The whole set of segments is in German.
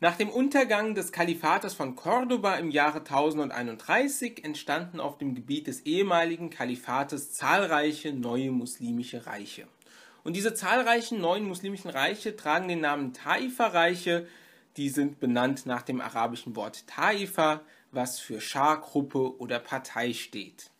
Nach dem Untergang des Kalifates von Cordoba im Jahre 1031 entstanden auf dem Gebiet des ehemaligen Kalifates zahlreiche neue muslimische Reiche. Und diese zahlreichen neuen muslimischen Reiche tragen den Namen Taifa-Reiche, die sind benannt nach dem arabischen Wort Taifa, was für Schargruppe oder Partei steht.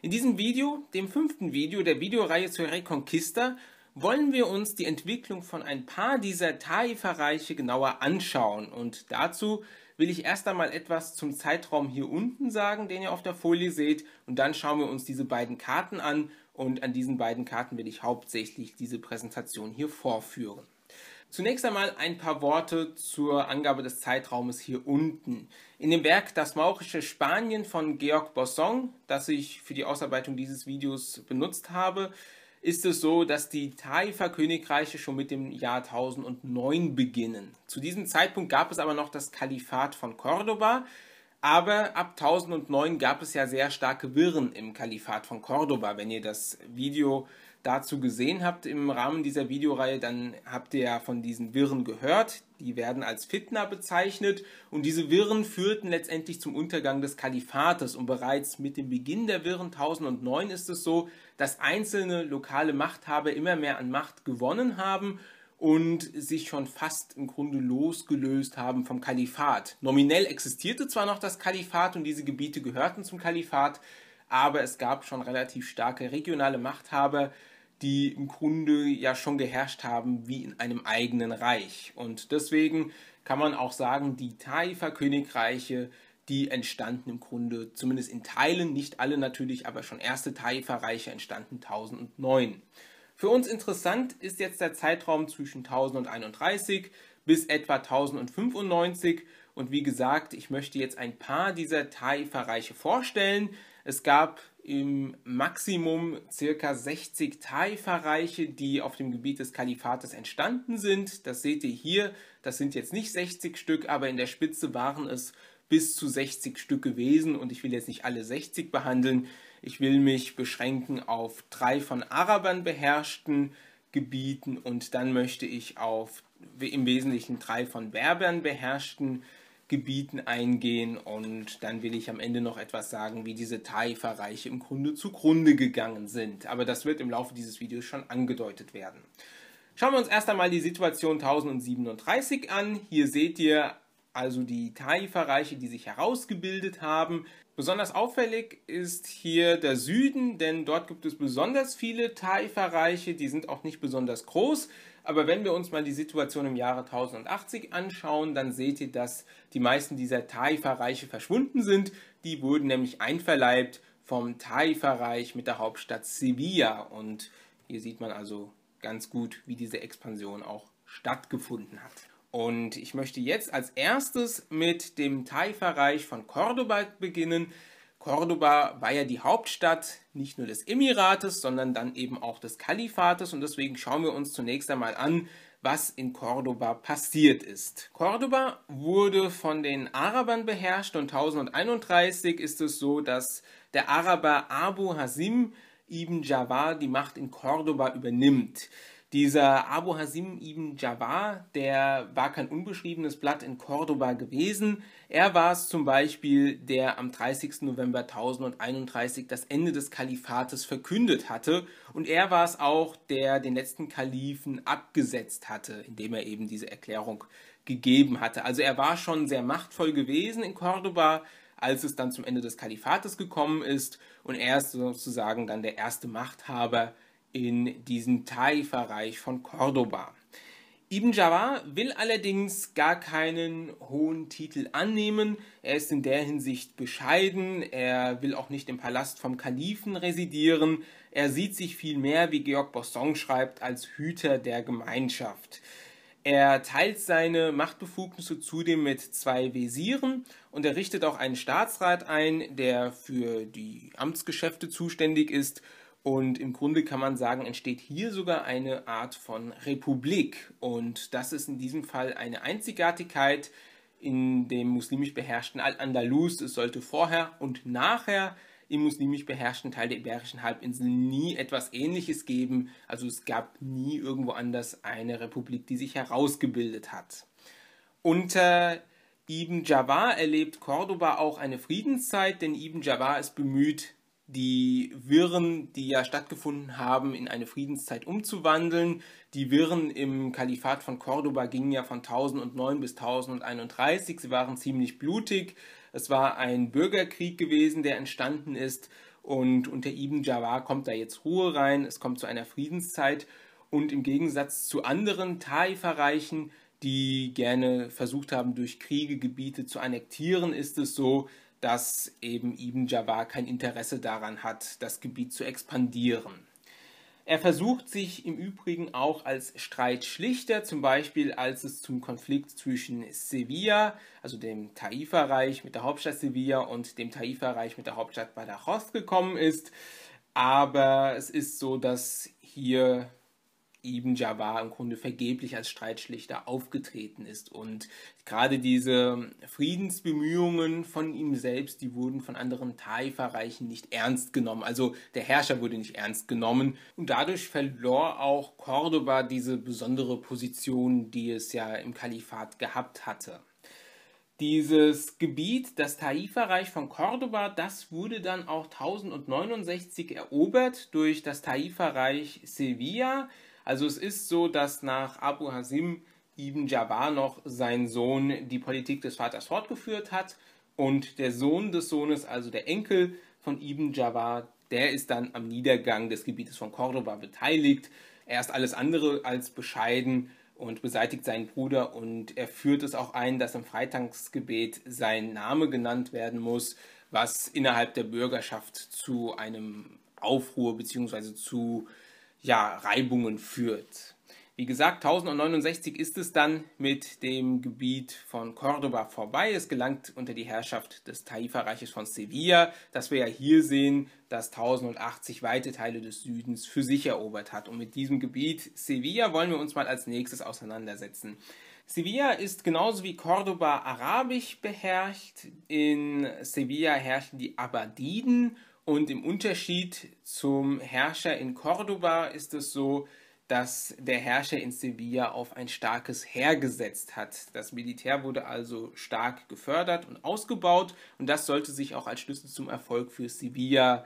In diesem Video, dem fünften Video der Videoreihe zur Reconquista, wollen wir uns die Entwicklung von ein paar dieser Taifa-Reiche genauer anschauen. Und dazu will ich erst einmal etwas zum Zeitraum hier unten sagen, den ihr auf der Folie seht. Und dann schauen wir uns diese beiden Karten an. Und an diesen beiden Karten will ich hauptsächlich diese Präsentation hier vorführen. Zunächst einmal ein paar Worte zur Angabe des Zeitraumes hier unten. In dem Werk Das maurische Spanien von Georg Bossong, das ich für die Ausarbeitung dieses Videos benutzt habe, ist es so, dass die Taifa-Königreiche schon mit dem Jahr 1009 beginnen. Zu diesem Zeitpunkt gab es aber noch das Kalifat von Cordoba, aber ab 1009 gab es ja sehr starke Wirren im Kalifat von Cordoba. Wenn ihr das Video dazu gesehen habt im Rahmen dieser Videoreihe, dann habt ihr ja von diesen Wirren gehört. Die werden als Fitna bezeichnet und diese Wirren führten letztendlich zum Untergang des Kalifates und bereits mit dem Beginn der Wirren 1009 ist es so, dass einzelne lokale Machthaber immer mehr an Macht gewonnen haben und sich schon fast im Grunde losgelöst haben vom Kalifat. Nominell existierte zwar noch das Kalifat und diese Gebiete gehörten zum Kalifat, aber es gab schon relativ starke regionale Machthaber, die im Grunde ja schon geherrscht haben wie in einem eigenen Reich. Und deswegen kann man auch sagen, die Taifa-Königreiche, die entstanden im Grunde, zumindest in Teilen, nicht alle natürlich, aber schon erste Taifa-Reiche entstanden 1009. Für uns interessant ist jetzt der Zeitraum zwischen 1031 bis etwa 1095. Und wie gesagt, ich möchte jetzt ein paar dieser Taifa-Reiche vorstellen. Es gab im Maximum circa 60 Taifa-Reiche, die auf dem Gebiet des Kalifates entstanden sind. Das seht ihr hier, das sind jetzt nicht 60 Stück, aber in der Spitze waren es bis zu 60 Stück gewesen und ich will jetzt nicht alle 60 behandeln. Ich will mich beschränken auf drei von Arabern beherrschten Gebieten und dann möchte ich auf im Wesentlichen drei von Berbern beherrschten Gebieten Gebieten eingehen und dann will ich am Ende noch etwas sagen, wie diese Taifa-Reiche im Grunde zugrunde gegangen sind. Aber das wird im Laufe dieses Videos schon angedeutet werden. Schauen wir uns erst einmal die Situation 1037 an. Hier seht ihr also die Taifa-Reiche, die sich herausgebildet haben. Besonders auffällig ist hier der Süden, denn dort gibt es besonders viele Taifa-Reiche, die sind auch nicht besonders groß. Aber wenn wir uns mal die Situation im Jahre 1080 anschauen, dann seht ihr, dass die meisten dieser Taifa-Reiche verschwunden sind. Die wurden nämlich einverleibt vom Taifa-Reich mit der Hauptstadt Sevilla. Und hier sieht man also ganz gut, wie diese Expansion auch stattgefunden hat. Und ich möchte jetzt als erstes mit dem Taifa-Reich von Cordoba beginnen. Cordoba war ja die Hauptstadt nicht nur des Emirates, sondern dann eben auch des Kalifates und deswegen schauen wir uns zunächst einmal an, was in Cordoba passiert ist. Cordoba wurde von den Arabern beherrscht und 1031 ist es so, dass der Araber Abu Hasim ibn Jawar die Macht in Cordoba übernimmt. Dieser Abu Hasim ibn Jawar, der war kein unbeschriebenes Blatt in Cordoba gewesen. Er war es zum Beispiel, der am 30. November 1031 das Ende des Kalifates verkündet hatte. Und er war es auch, der den letzten Kalifen abgesetzt hatte, indem er eben diese Erklärung gegeben hatte. Also er war schon sehr machtvoll gewesen in Cordoba, als es dann zum Ende des Kalifates gekommen ist. Und er ist sozusagen dann der erste Machthaber in diesem Taifa-Reich von Cordoba. Ibn Jawar will allerdings gar keinen hohen Titel annehmen. Er ist in der Hinsicht bescheiden. Er will auch nicht im Palast vom Kalifen residieren. Er sieht sich vielmehr, wie Georg Bosson schreibt, als Hüter der Gemeinschaft. Er teilt seine Machtbefugnisse zudem mit zwei Wesiren und er richtet auch einen Staatsrat ein, der für die Amtsgeschäfte zuständig ist und im Grunde kann man sagen, entsteht hier sogar eine Art von Republik. Und das ist in diesem Fall eine Einzigartigkeit in dem muslimisch beherrschten Al-Andalus. Es sollte vorher und nachher im muslimisch beherrschten Teil der Iberischen Halbinsel nie etwas Ähnliches geben. Also es gab nie irgendwo anders eine Republik, die sich herausgebildet hat. Unter Ibn Jawar erlebt Cordoba auch eine Friedenszeit, denn Ibn Jawar ist bemüht, die Wirren, die ja stattgefunden haben, in eine Friedenszeit umzuwandeln. Die Wirren im Kalifat von Cordoba gingen ja von 1009 bis 1031. Sie waren ziemlich blutig. Es war ein Bürgerkrieg gewesen, der entstanden ist. Und unter Ibn Jawar kommt da jetzt Ruhe rein. Es kommt zu einer Friedenszeit. Und im Gegensatz zu anderen Taifa-Reichen, die gerne versucht haben, durch Kriege Gebiete zu annektieren, ist es so, dass eben Ibn Jawar kein Interesse daran hat, das Gebiet zu expandieren. Er versucht sich im Übrigen auch als Streitschlichter, zum Beispiel als es zum Konflikt zwischen Sevilla, also dem Taifa-Reich mit der Hauptstadt Sevilla und dem Taifa-Reich mit der Hauptstadt Badajoz gekommen ist. Aber es ist so, dass hier Ibn Jawar im Grunde vergeblich als Streitschlichter aufgetreten ist. Und gerade diese Friedensbemühungen von ihm selbst, die wurden von anderen Taifa-Reichen nicht ernst genommen. Also der Herrscher wurde nicht ernst genommen. Und dadurch verlor auch Cordoba diese besondere Position, die es ja im Kalifat gehabt hatte. Dieses Gebiet, das Taifa-Reich von Cordoba, das wurde dann auch 1069 erobert durch das Taifa-Reich Sevilla. Also es ist so, dass nach Abu Hasim Ibn Jabbar noch sein Sohn die Politik des Vaters fortgeführt hat und der Sohn des Sohnes, also der Enkel von Ibn Jabbar, der ist dann am Niedergang des Gebietes von Cordoba beteiligt. Er ist alles andere als bescheiden und beseitigt seinen Bruder und er führt es auch ein, dass im Freitagsgebet sein Name genannt werden muss, was innerhalb der Bürgerschaft zu einem Aufruhr bzw. zu äh, ja, Reibungen führt. Wie gesagt, 1069 ist es dann mit dem Gebiet von Cordoba vorbei. Es gelangt unter die Herrschaft des Taifa-Reiches von Sevilla, das wir ja hier sehen, das 1080 weite Teile des Südens für sich erobert hat. Und mit diesem Gebiet Sevilla wollen wir uns mal als nächstes auseinandersetzen. Sevilla ist genauso wie Cordoba arabisch beherrscht. In Sevilla herrschen die Abbadiden und im Unterschied zum Herrscher in Cordoba ist es so, dass der Herrscher in Sevilla auf ein starkes Heer gesetzt hat. Das Militär wurde also stark gefördert und ausgebaut und das sollte sich auch als Schlüssel zum Erfolg für Sevilla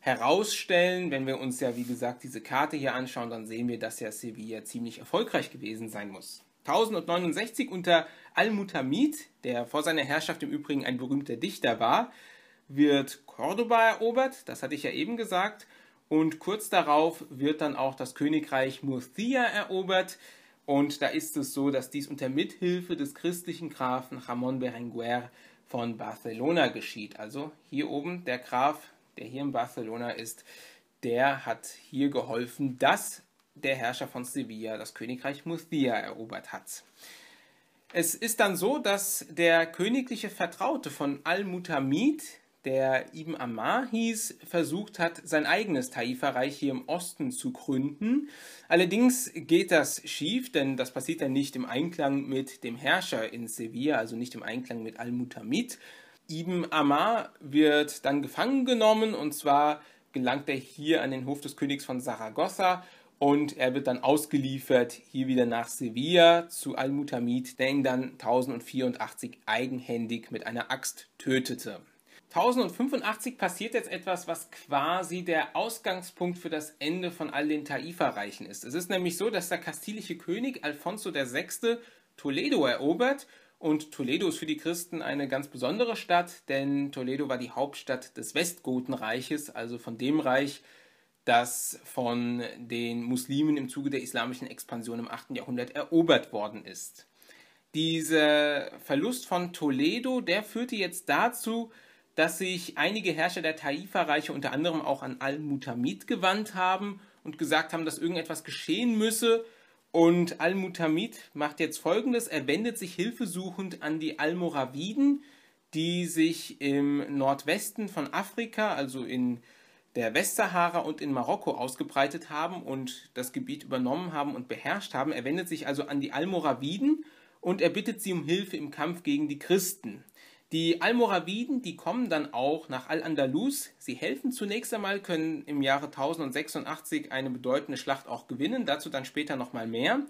herausstellen. Wenn wir uns ja, wie gesagt, diese Karte hier anschauen, dann sehen wir, dass ja Sevilla ziemlich erfolgreich gewesen sein muss. 1069 unter Al-Mutamid, der vor seiner Herrschaft im Übrigen ein berühmter Dichter war, wird Cordoba erobert, das hatte ich ja eben gesagt, und kurz darauf wird dann auch das Königreich Murcia erobert. Und da ist es so, dass dies unter Mithilfe des christlichen Grafen Ramon Berenguer von Barcelona geschieht. Also hier oben der Graf, der hier in Barcelona ist, der hat hier geholfen, dass der Herrscher von Sevilla das Königreich Murcia erobert hat. Es ist dann so, dass der königliche Vertraute von Al-Mutamid, der Ibn Ammar hieß, versucht hat, sein eigenes Taifa-Reich hier im Osten zu gründen. Allerdings geht das schief, denn das passiert dann nicht im Einklang mit dem Herrscher in Sevilla, also nicht im Einklang mit Al-Mutamid. Ibn Ammar wird dann gefangen genommen und zwar gelangt er hier an den Hof des Königs von Saragossa und er wird dann ausgeliefert hier wieder nach Sevilla zu Al-Mutamid, der ihn dann 1084 eigenhändig mit einer Axt tötete. 1085 passiert jetzt etwas, was quasi der Ausgangspunkt für das Ende von all den Taifa-Reichen ist. Es ist nämlich so, dass der kastilische König Alfonso VI. Toledo erobert und Toledo ist für die Christen eine ganz besondere Stadt, denn Toledo war die Hauptstadt des Westgotenreiches, also von dem Reich, das von den Muslimen im Zuge der islamischen Expansion im 8. Jahrhundert erobert worden ist. Dieser Verlust von Toledo, der führte jetzt dazu, dass sich einige Herrscher der Taifa-Reiche unter anderem auch an Al-Mutamid gewandt haben und gesagt haben, dass irgendetwas geschehen müsse. Und Al-Mutamid macht jetzt folgendes: Er wendet sich hilfesuchend an die Almoraviden, die sich im Nordwesten von Afrika, also in der Westsahara und in Marokko ausgebreitet haben und das Gebiet übernommen haben und beherrscht haben. Er wendet sich also an die Almoraviden und er bittet sie um Hilfe im Kampf gegen die Christen. Die Almoraviden, die kommen dann auch nach Al-Andalus. Sie helfen zunächst einmal, können im Jahre 1086 eine bedeutende Schlacht auch gewinnen, dazu dann später nochmal mehr.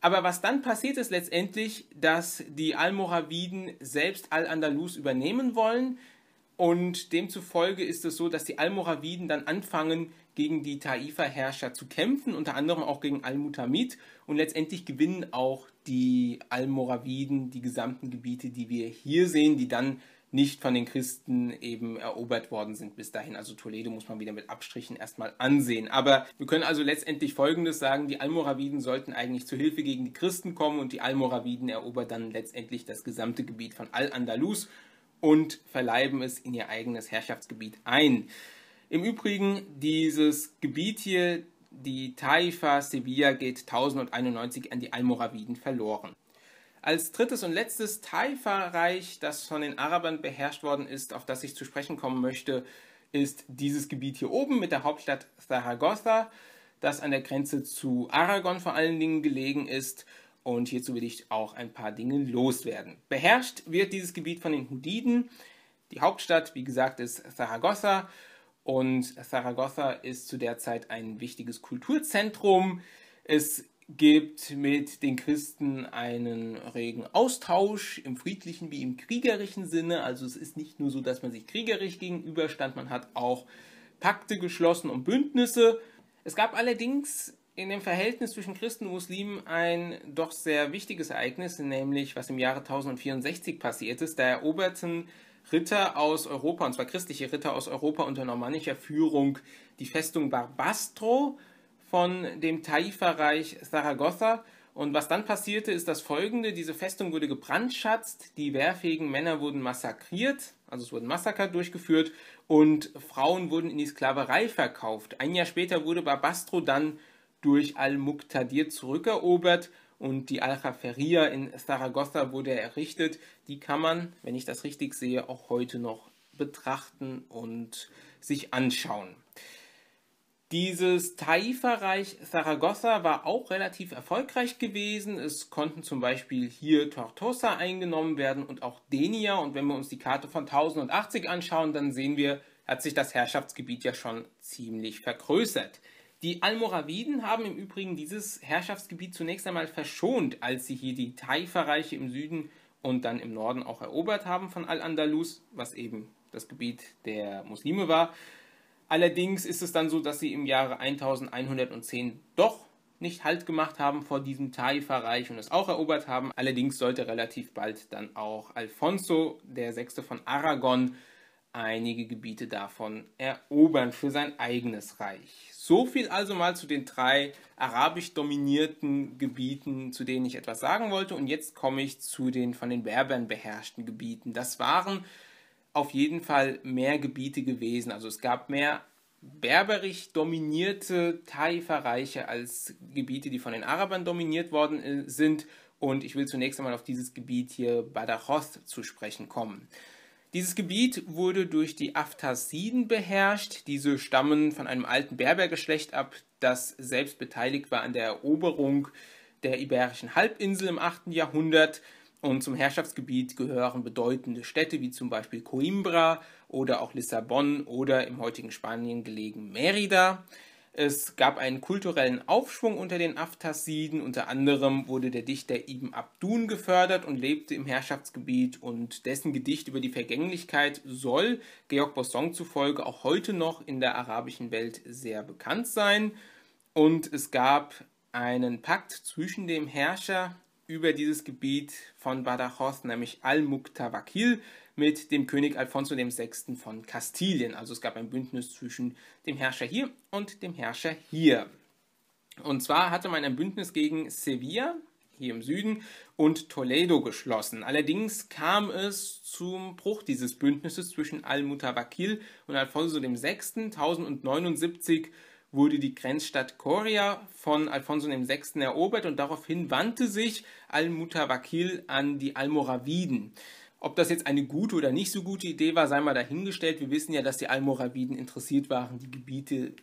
Aber was dann passiert ist letztendlich, dass die Almoraviden selbst Al-Andalus übernehmen wollen und demzufolge ist es so, dass die Almoraviden dann anfangen, gegen die Taifa-Herrscher zu kämpfen, unter anderem auch gegen Al-Mutamid und letztendlich gewinnen auch die Almoraviden, die gesamten Gebiete, die wir hier sehen, die dann nicht von den Christen eben erobert worden sind bis dahin. Also Toledo muss man wieder mit Abstrichen erstmal ansehen. Aber wir können also letztendlich Folgendes sagen, die Almoraviden sollten eigentlich zu Hilfe gegen die Christen kommen und die Almoraviden erobern dann letztendlich das gesamte Gebiet von Al-Andalus und verleiben es in ihr eigenes Herrschaftsgebiet ein. Im Übrigen, dieses Gebiet hier, die Taifa Sevilla geht 1091 an die Almoraviden verloren. Als drittes und letztes Taifa-Reich, das von den Arabern beherrscht worden ist, auf das ich zu sprechen kommen möchte, ist dieses Gebiet hier oben mit der Hauptstadt Zaragoza, das an der Grenze zu Aragon vor allen Dingen gelegen ist. Und hierzu will ich auch ein paar Dinge loswerden. Beherrscht wird dieses Gebiet von den Hudiden. Die Hauptstadt, wie gesagt, ist Zaragoza. Und Zaragoza ist zu der Zeit ein wichtiges Kulturzentrum. Es gibt mit den Christen einen regen Austausch im friedlichen wie im kriegerischen Sinne. Also es ist nicht nur so, dass man sich kriegerisch gegenüberstand, man hat auch Pakte geschlossen und Bündnisse. Es gab allerdings in dem Verhältnis zwischen Christen und Muslimen ein doch sehr wichtiges Ereignis, nämlich was im Jahre 1064 passiert ist. Da eroberten Ritter aus Europa, und zwar christliche Ritter aus Europa unter normannischer Führung, die Festung Barbastro von dem Taifa-Reich Saragossa. Und was dann passierte, ist das folgende: Diese Festung wurde gebrandschatzt, die wehrfähigen Männer wurden massakriert, also es wurden Massaker durchgeführt und Frauen wurden in die Sklaverei verkauft. Ein Jahr später wurde Barbastro dann durch Al-Muqtadir zurückerobert und die Aljaferia in Saragossa wurde errichtet. Die kann man, wenn ich das richtig sehe, auch heute noch betrachten und sich anschauen. Dieses Taifa-Reich Saragossa war auch relativ erfolgreich gewesen. Es konnten zum Beispiel hier Tortosa eingenommen werden und auch Denia. Und wenn wir uns die Karte von 1080 anschauen, dann sehen wir, hat sich das Herrschaftsgebiet ja schon ziemlich vergrößert. Die Almoraviden haben im Übrigen dieses Herrschaftsgebiet zunächst einmal verschont, als sie hier die Taifa-Reiche im Süden und dann im Norden auch erobert haben von Al-Andalus, was eben das Gebiet der Muslime war. Allerdings ist es dann so, dass sie im Jahre 1110 doch nicht Halt gemacht haben vor diesem Taifa-Reich und es auch erobert haben. Allerdings sollte relativ bald dann auch Alfonso der Sechste von Aragon einige Gebiete davon erobern für sein eigenes Reich. So viel also mal zu den drei arabisch dominierten Gebieten, zu denen ich etwas sagen wollte. Und jetzt komme ich zu den von den Berbern beherrschten Gebieten. Das waren auf jeden Fall mehr Gebiete gewesen. Also es gab mehr berberisch dominierte Taifa-Reiche als Gebiete, die von den Arabern dominiert worden äh, sind. Und ich will zunächst einmal auf dieses Gebiet hier Badajoz zu sprechen kommen. Dieses Gebiet wurde durch die Aftasiden beherrscht. Diese stammen von einem alten Berbergeschlecht ab, das selbst beteiligt war an der Eroberung der Iberischen Halbinsel im 8. Jahrhundert. Und zum Herrschaftsgebiet gehören bedeutende Städte wie zum Beispiel Coimbra oder auch Lissabon oder im heutigen Spanien gelegen Merida. Es gab einen kulturellen Aufschwung unter den Aftasiden. Unter anderem wurde der Dichter Ibn Abdun gefördert und lebte im Herrschaftsgebiet und dessen Gedicht über die Vergänglichkeit soll Georg Bosson zufolge auch heute noch in der arabischen Welt sehr bekannt sein. Und es gab einen Pakt zwischen dem Herrscher über dieses Gebiet von Badajoz, nämlich al muqtawakil mit dem König Alfonso VI. von Kastilien. Also es gab ein Bündnis zwischen dem Herrscher hier und dem Herrscher hier. Und zwar hatte man ein Bündnis gegen Sevilla, hier im Süden, und Toledo geschlossen. Allerdings kam es zum Bruch dieses Bündnisses zwischen Al-Mutawakil und Alfonso VI. 1079 wurde die Grenzstadt Coria von Alfonso VI. erobert und daraufhin wandte sich Al-Mutawakil an die Almoraviden. Ob das jetzt eine gute oder nicht so gute Idee war, sei mal dahingestellt. Wir wissen ja, dass die Almoraviden interessiert waren, die Gebiete,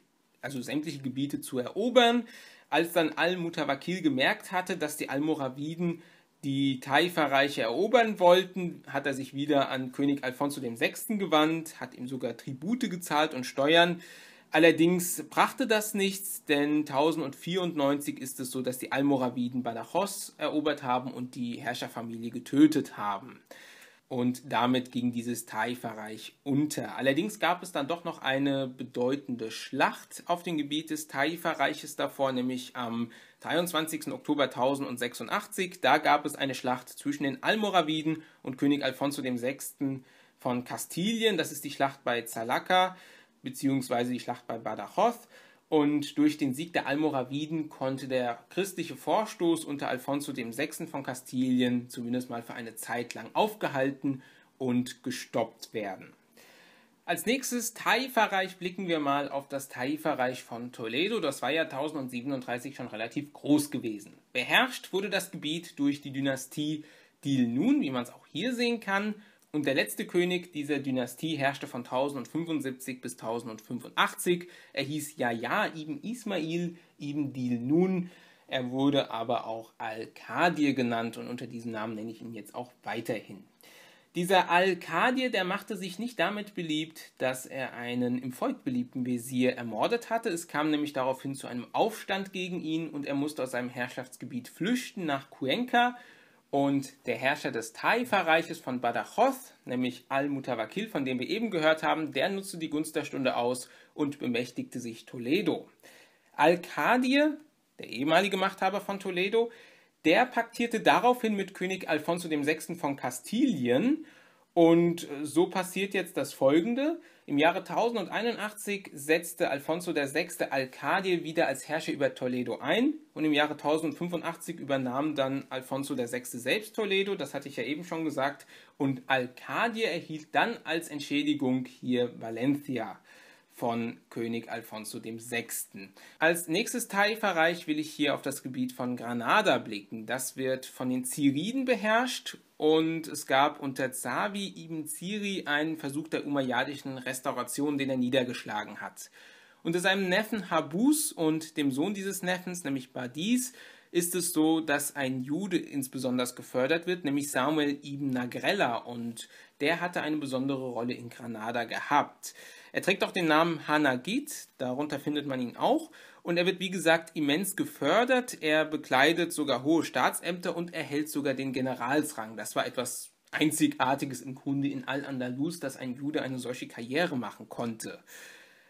also sämtliche Gebiete zu erobern. Als dann Al-Mutawakil gemerkt hatte, dass die Almoraviden die Taifa-Reiche erobern wollten, hat er sich wieder an König Alfonso VI. gewandt, hat ihm sogar Tribute gezahlt und Steuern. Allerdings brachte das nichts, denn 1094 ist es so, dass die Almoraviden Badajoz erobert haben und die Herrscherfamilie getötet haben und damit ging dieses Taifa-Reich unter. Allerdings gab es dann doch noch eine bedeutende Schlacht auf dem Gebiet des Taifa-Reiches davor, nämlich am 23. Oktober 1086. Da gab es eine Schlacht zwischen den Almoraviden und König Alfonso VI. von Kastilien. Das ist die Schlacht bei Zalaka, beziehungsweise die Schlacht bei Badajoz. Und durch den Sieg der Almoraviden konnte der christliche Vorstoß unter Alfonso VI. von Kastilien zumindest mal für eine Zeit lang aufgehalten und gestoppt werden. Als nächstes Taifa-Reich blicken wir mal auf das Taifa-Reich von Toledo. Das war ja 1037 schon relativ groß gewesen. Beherrscht wurde das Gebiet durch die Dynastie Dil Nun, wie man es auch hier sehen kann. Und der letzte König dieser Dynastie herrschte von 1075 bis 1085. Er hieß Yahya ibn Ismail ibn Dil Nun. Er wurde aber auch Al-Qadir genannt und unter diesem Namen nenne ich ihn jetzt auch weiterhin. Dieser Al-Qadir, der machte sich nicht damit beliebt, dass er einen im Volk beliebten Wesir ermordet hatte. Es kam nämlich daraufhin zu einem Aufstand gegen ihn und er musste aus seinem Herrschaftsgebiet flüchten nach Cuenca und der Herrscher des Taifa-Reiches von Badajoz, nämlich Al-Mutawakil, von dem wir eben gehört haben, der nutzte die Gunst der Stunde aus und bemächtigte sich Toledo. Al-Kadir, der ehemalige Machthaber von Toledo, der paktierte daraufhin mit König Alfonso VI. von Kastilien und äh, so passiert jetzt das Folgende. Im Jahre 1081 setzte Alfonso VI. Alcadie wieder als Herrscher über Toledo ein und im Jahre 1085 übernahm dann Alfonso VI. selbst Toledo, das hatte ich ja eben schon gesagt, und Alcadie erhielt dann als Entschädigung hier Valencia von König Alfonso VI. Als nächstes Taifa-Reich will ich hier auf das Gebiet von Granada blicken. Das wird von den Ziriden beherrscht und es gab unter Zawi ibn Ziri einen Versuch der umayyadischen Restauration, den er niedergeschlagen hat. Unter seinem Neffen Habus und dem Sohn dieses Neffens, nämlich Badis, ist es so, dass ein Jude insbesondere gefördert wird, nämlich Samuel ibn Nagrella. Und der hatte eine besondere Rolle in Granada gehabt. Er trägt auch den Namen Hanagit, darunter findet man ihn auch. Und er wird, wie gesagt, immens gefördert. Er bekleidet sogar hohe Staatsämter und erhält sogar den Generalsrang. Das war etwas Einzigartiges im Grunde in Al-Andalus, dass ein Jude eine solche Karriere machen konnte.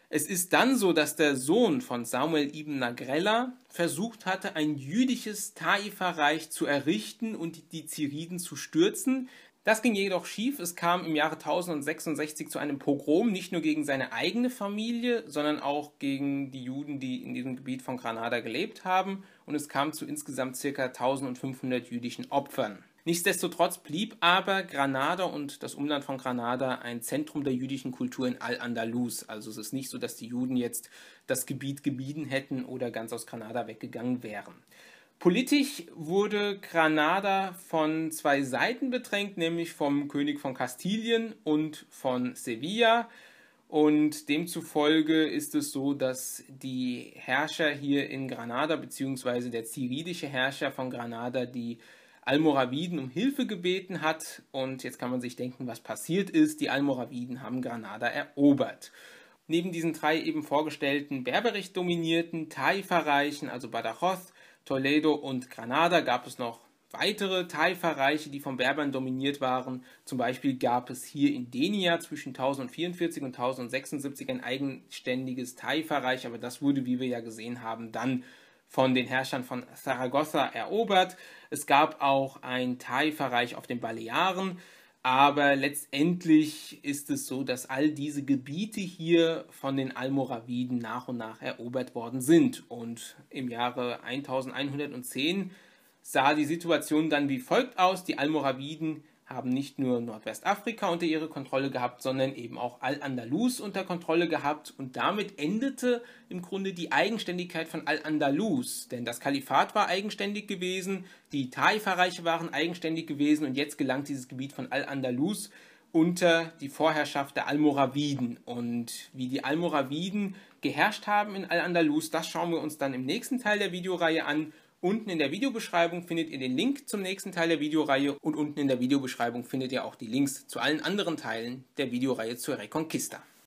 Es ist dann so, dass der Sohn von Samuel ibn Nagrella versucht hatte, ein jüdisches Taifa-Reich zu errichten und die Ziriden zu stürzen. Das ging jedoch schief. Es kam im Jahre 1066 zu einem Pogrom, nicht nur gegen seine eigene Familie, sondern auch gegen die Juden, die in diesem Gebiet von Granada gelebt haben. Und es kam zu insgesamt ca. 1500 jüdischen Opfern. Nichtsdestotrotz blieb aber Granada und das Umland von Granada ein Zentrum der jüdischen Kultur in Al-Andalus. Also es ist nicht so, dass die Juden jetzt das Gebiet gemieden hätten oder ganz aus Granada weggegangen wären. Politisch wurde Granada von zwei Seiten bedrängt, nämlich vom König von Kastilien und von Sevilla. Und demzufolge ist es so, dass die Herrscher hier in Granada, beziehungsweise der ziridische Herrscher von Granada, die Almoraviden um Hilfe gebeten hat. Und jetzt kann man sich denken, was passiert ist. Die Almoraviden haben Granada erobert. Neben diesen drei eben vorgestellten berberisch dominierten Taifa-Reichen, also Badajoz, Toledo und Granada gab es noch weitere Taifa-Reiche, die von Berbern dominiert waren. Zum Beispiel gab es hier in Denia zwischen 1044 und 1076 ein eigenständiges Taifa-Reich, aber das wurde, wie wir ja gesehen haben, dann von den Herrschern von Saragossa erobert. Es gab auch ein Taifa-Reich auf den Balearen. Aber letztendlich ist es so, dass all diese Gebiete hier von den Almoraviden nach und nach erobert worden sind. Und im Jahre 1110 sah die Situation dann wie folgt aus. Die Almoraviden haben nicht nur Nordwestafrika unter ihre Kontrolle gehabt, sondern eben auch Al-Andalus unter Kontrolle gehabt und damit endete im Grunde die Eigenständigkeit von Al-Andalus, denn das Kalifat war eigenständig gewesen, die Taifa-Reiche waren eigenständig gewesen und jetzt gelangt dieses Gebiet von Al-Andalus unter die Vorherrschaft der Almoraviden. Und wie die Almoraviden geherrscht haben in Al-Andalus, das schauen wir uns dann im nächsten Teil der Videoreihe an. Unten in der Videobeschreibung findet ihr den Link zum nächsten Teil der Videoreihe und unten in der Videobeschreibung findet ihr auch die Links zu allen anderen Teilen der Videoreihe zur Reconquista.